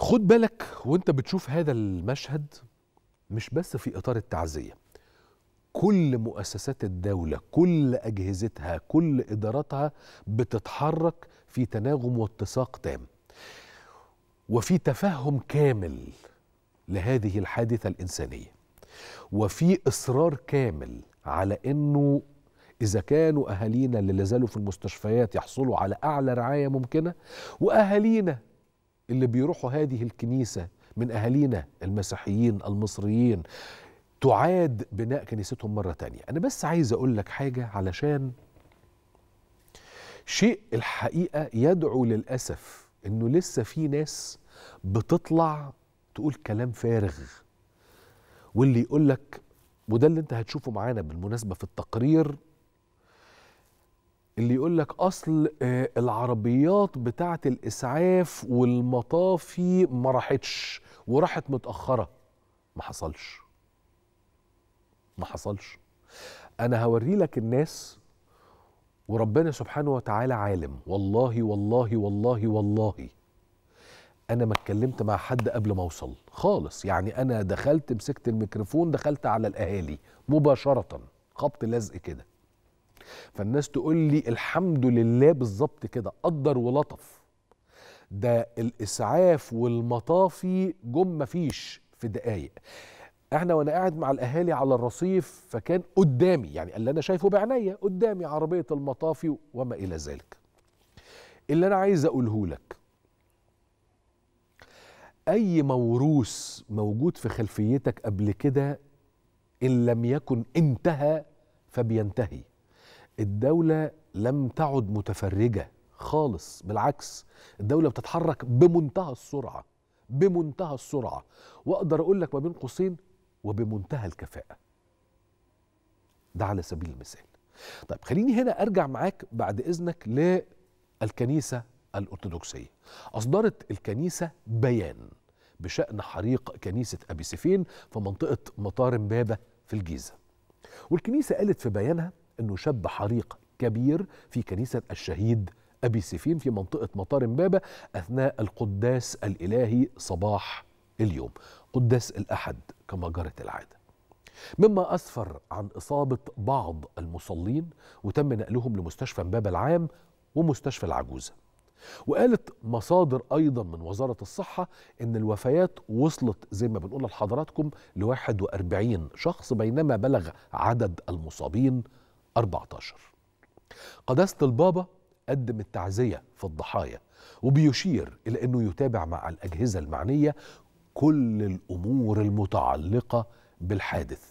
خد بالك وانت بتشوف هذا المشهد مش بس في اطار التعزيه كل مؤسسات الدوله كل اجهزتها كل اداراتها بتتحرك في تناغم واتساق تام وفي تفهم كامل لهذه الحادثه الانسانيه وفي اصرار كامل على انه إذا كانوا أهالينا اللي لازالوا في المستشفيات يحصلوا على أعلى رعاية ممكنة وأهالينا اللي بيروحوا هذه الكنيسة من أهالينا المسيحيين المصريين تعاد بناء كنيستهم مرة تانية أنا بس عايز أقول لك حاجة علشان شيء الحقيقة يدعو للأسف أنه لسه في ناس بتطلع تقول كلام فارغ واللي يقول لك وده اللي انت هتشوفه معانا بالمناسبة في التقرير اللي يقول لك اصل آه، العربيات بتاعه الاسعاف والمطافي ما راحتش وراحت متاخره ما حصلش ما حصلش انا هوري لك الناس وربنا سبحانه وتعالى عالم والله والله والله والله انا ما اتكلمت مع حد قبل ما اوصل خالص يعني انا دخلت مسكت الميكروفون دخلت على الاهالي مباشره خبط لزق كده فالناس تقول لي الحمد لله بالظبط كده قدر ولطف ده الاسعاف والمطافي جم مفيش في دقايق احنا وانا قاعد مع الاهالي على الرصيف فكان قدامي يعني اللي انا شايفه بعينيا قدامي عربيه المطافي وما الى ذلك اللي انا عايز اقوله لك اي موروث موجود في خلفيتك قبل كده ان لم يكن انتهى فبينتهي الدولة لم تعد متفرجة خالص بالعكس الدولة بتتحرك بمنتهى السرعة بمنتهى السرعة وأقدر أقول لك ما بين قوسين وبمنتهى الكفاءة ده على سبيل المثال طيب خليني هنا أرجع معاك بعد إذنك للكنيسة الأرثوذكسية أصدرت الكنيسة بيان بشأن حريق كنيسة أبي سفين في منطقة مطار امبابة في الجيزة والكنيسة قالت في بيانها انه شب حريق كبير في كنيسه الشهيد ابي سيفين في منطقه مطار امبابه اثناء القداس الالهي صباح اليوم قداس الاحد كما جرت العاده مما اسفر عن اصابه بعض المصلين وتم نقلهم لمستشفى امبابه العام ومستشفى العجوزه وقالت مصادر ايضا من وزاره الصحه ان الوفيات وصلت زي ما بنقول لحضراتكم ل 41 شخص بينما بلغ عدد المصابين 14 قداسة البابا قدم التعزية في الضحايا وبيشير إلى أنه يتابع مع الأجهزة المعنية كل الأمور المتعلقة بالحادث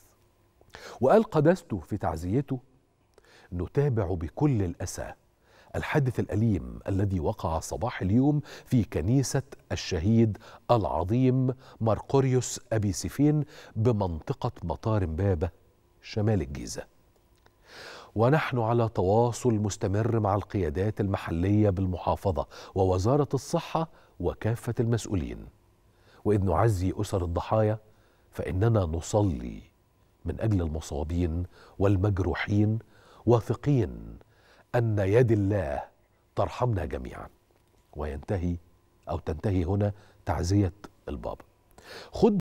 وقال قداسته في تعزيته نتابع بكل الأسى الحادث الأليم الذي وقع صباح اليوم في كنيسة الشهيد العظيم ماركوريوس أبي سيفين بمنطقة مطار مبابة شمال الجيزة ونحن على تواصل مستمر مع القيادات المحليه بالمحافظه ووزاره الصحه وكافه المسؤولين واذ نعزي اسر الضحايا فاننا نصلي من اجل المصابين والمجروحين واثقين ان يد الله ترحمنا جميعا وينتهي او تنتهي هنا تعزيه البابا خد